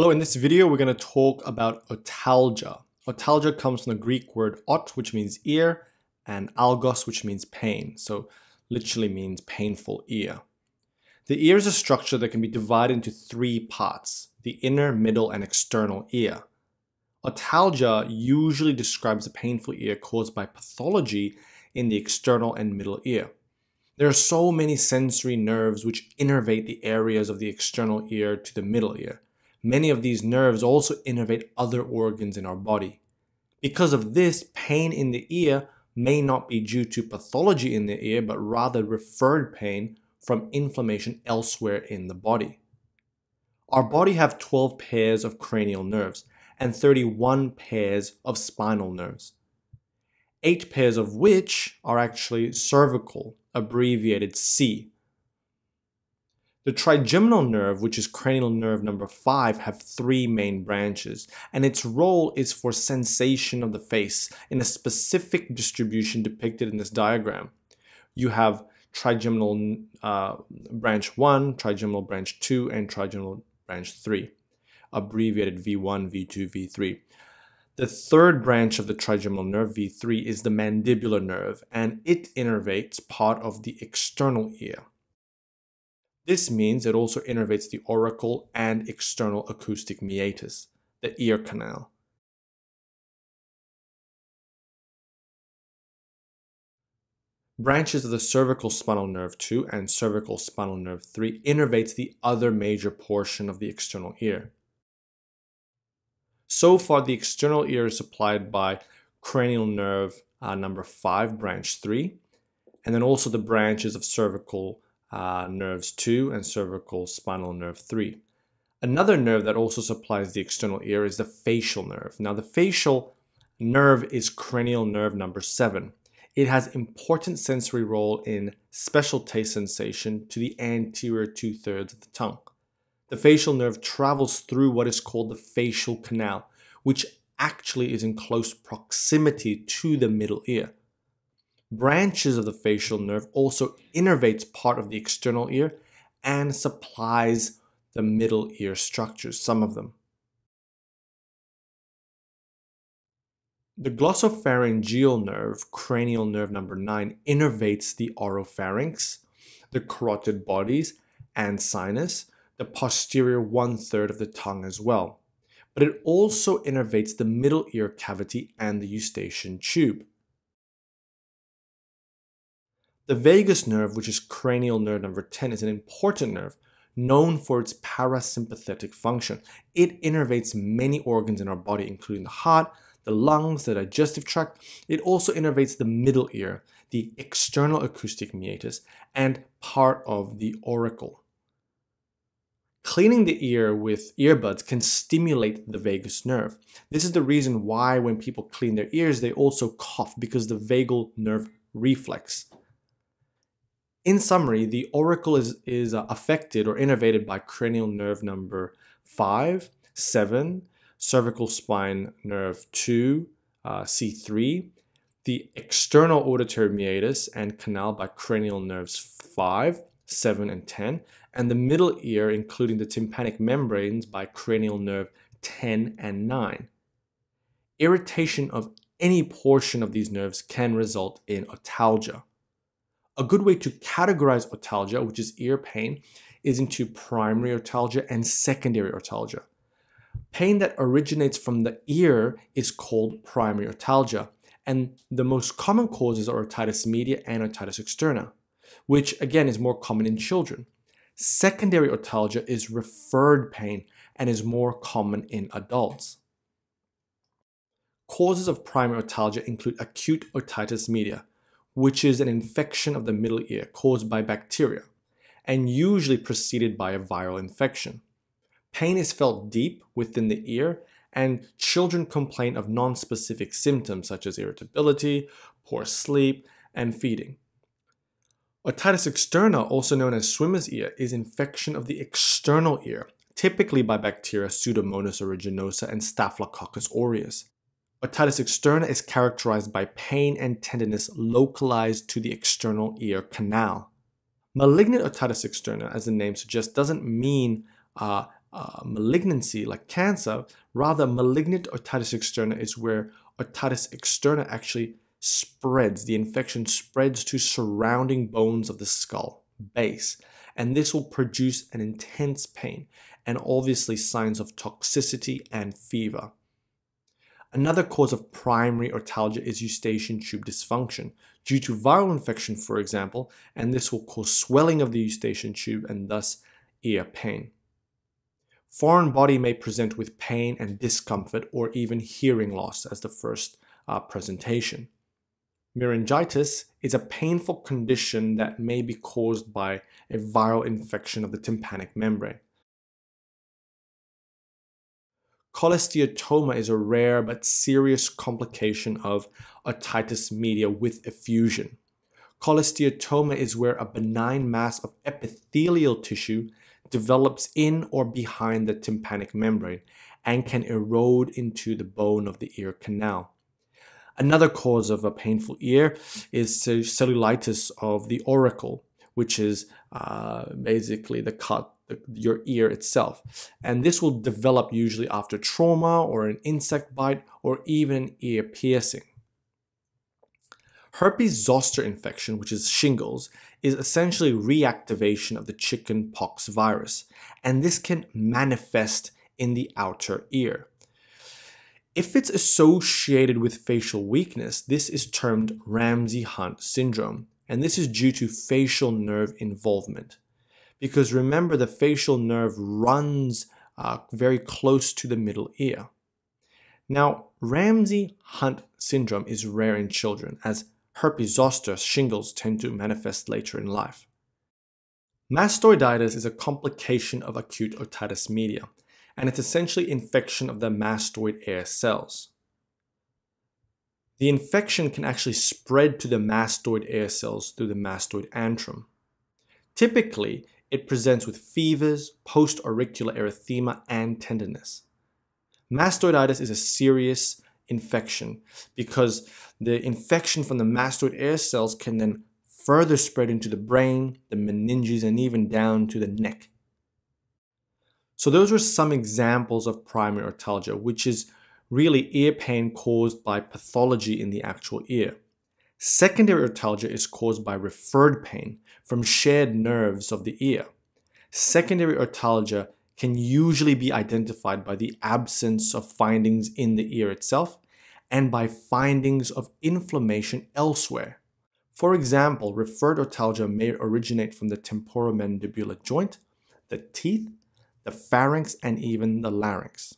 Hello, in this video we're going to talk about otalgia. Otalgia comes from the Greek word ot, which means ear, and algos, which means pain, so literally means painful ear. The ear is a structure that can be divided into three parts, the inner, middle, and external ear. Otalgia usually describes a painful ear caused by pathology in the external and middle ear. There are so many sensory nerves which innervate the areas of the external ear to the middle ear many of these nerves also innervate other organs in our body. Because of this, pain in the ear may not be due to pathology in the ear, but rather referred pain from inflammation elsewhere in the body. Our body have 12 pairs of cranial nerves and 31 pairs of spinal nerves. Eight pairs of which are actually cervical, abbreviated C, the trigeminal nerve, which is cranial nerve number five, have three main branches, and its role is for sensation of the face in a specific distribution depicted in this diagram. You have trigeminal uh, branch 1, trigeminal branch 2, and trigeminal branch 3, abbreviated V1, V2, V3. The third branch of the trigeminal nerve, V3, is the mandibular nerve, and it innervates part of the external ear. This means it also innervates the auricle and external acoustic meatus, the ear canal. Branches of the cervical spinal nerve 2 and cervical spinal nerve 3 innervates the other major portion of the external ear. So far, the external ear is supplied by cranial nerve uh, number 5, branch 3, and then also the branches of cervical uh, nerves 2 and cervical spinal nerve 3. Another nerve that also supplies the external ear is the facial nerve. Now, the facial nerve is cranial nerve number 7. It has important sensory role in special taste sensation to the anterior two-thirds of the tongue. The facial nerve travels through what is called the facial canal, which actually is in close proximity to the middle ear branches of the facial nerve also innervates part of the external ear and supplies the middle ear structures, some of them. The glossopharyngeal nerve, cranial nerve number 9, innervates the oropharynx, the carotid bodies, and sinus, the posterior one third of the tongue as well. But it also innervates the middle ear cavity and the eustachian tube. The vagus nerve, which is cranial nerve number 10, is an important nerve known for its parasympathetic function. It innervates many organs in our body, including the heart, the lungs, the digestive tract. It also innervates the middle ear, the external acoustic meatus, and part of the auricle. Cleaning the ear with earbuds can stimulate the vagus nerve. This is the reason why when people clean their ears, they also cough because the vagal nerve reflex. In summary, the auricle is, is uh, affected or innervated by cranial nerve number 5, 7, cervical spine nerve 2, uh, C3, the external auditory meatus and canal by cranial nerves 5, 7, and 10, and the middle ear, including the tympanic membranes by cranial nerve 10 and 9. Irritation of any portion of these nerves can result in otalgia. A good way to categorize otalgia, which is ear pain, is into primary otalgia and secondary otalgia. Pain that originates from the ear is called primary otalgia, and the most common causes are otitis media and otitis externa, which again is more common in children. Secondary otalgia is referred pain and is more common in adults. Causes of primary otalgia include acute otitis media, which is an infection of the middle ear caused by bacteria and usually preceded by a viral infection. Pain is felt deep within the ear and children complain of non-specific symptoms such as irritability, poor sleep, and feeding. Otitis externa, also known as swimmer's ear, is infection of the external ear, typically by bacteria Pseudomonas aeruginosa and Staphylococcus aureus. Otitis externa is characterized by pain and tenderness localized to the external ear canal. Malignant otitis externa, as the name suggests, doesn't mean uh, uh, malignancy like cancer. Rather, malignant otitis externa is where otitis externa actually spreads. The infection spreads to surrounding bones of the skull base, and this will produce an intense pain and obviously signs of toxicity and fever. Another cause of primary otalgia is eustachian tube dysfunction due to viral infection, for example, and this will cause swelling of the eustachian tube and thus ear pain. Foreign body may present with pain and discomfort or even hearing loss as the first uh, presentation. Meningitis is a painful condition that may be caused by a viral infection of the tympanic membrane. Cholesteatoma is a rare but serious complication of otitis media with effusion. Cholesteatoma is where a benign mass of epithelial tissue develops in or behind the tympanic membrane and can erode into the bone of the ear canal. Another cause of a painful ear is cellulitis of the auricle, which is uh, basically the cut the, your ear itself. And this will develop usually after trauma or an insect bite or even an ear piercing. Herpes zoster infection, which is shingles, is essentially reactivation of the chicken pox virus, and this can manifest in the outer ear. If it's associated with facial weakness, this is termed Ramsey Hunt syndrome, and this is due to facial nerve involvement because remember the facial nerve runs uh, very close to the middle ear. Now, Ramsey-Hunt syndrome is rare in children as herpes zoster shingles tend to manifest later in life. Mastoiditis is a complication of acute otitis media, and it's essentially infection of the mastoid air cells. The infection can actually spread to the mastoid air cells through the mastoid antrum. Typically, it presents with fevers, post-auricular erythema, and tenderness. Mastoiditis is a serious infection because the infection from the mastoid air cells can then further spread into the brain, the meninges, and even down to the neck. So those are some examples of primary otalgia, which is really ear pain caused by pathology in the actual ear. Secondary otalgia is caused by referred pain from shared nerves of the ear. Secondary otalgia can usually be identified by the absence of findings in the ear itself and by findings of inflammation elsewhere. For example, referred otalgia may originate from the temporomandibular joint, the teeth, the pharynx, and even the larynx.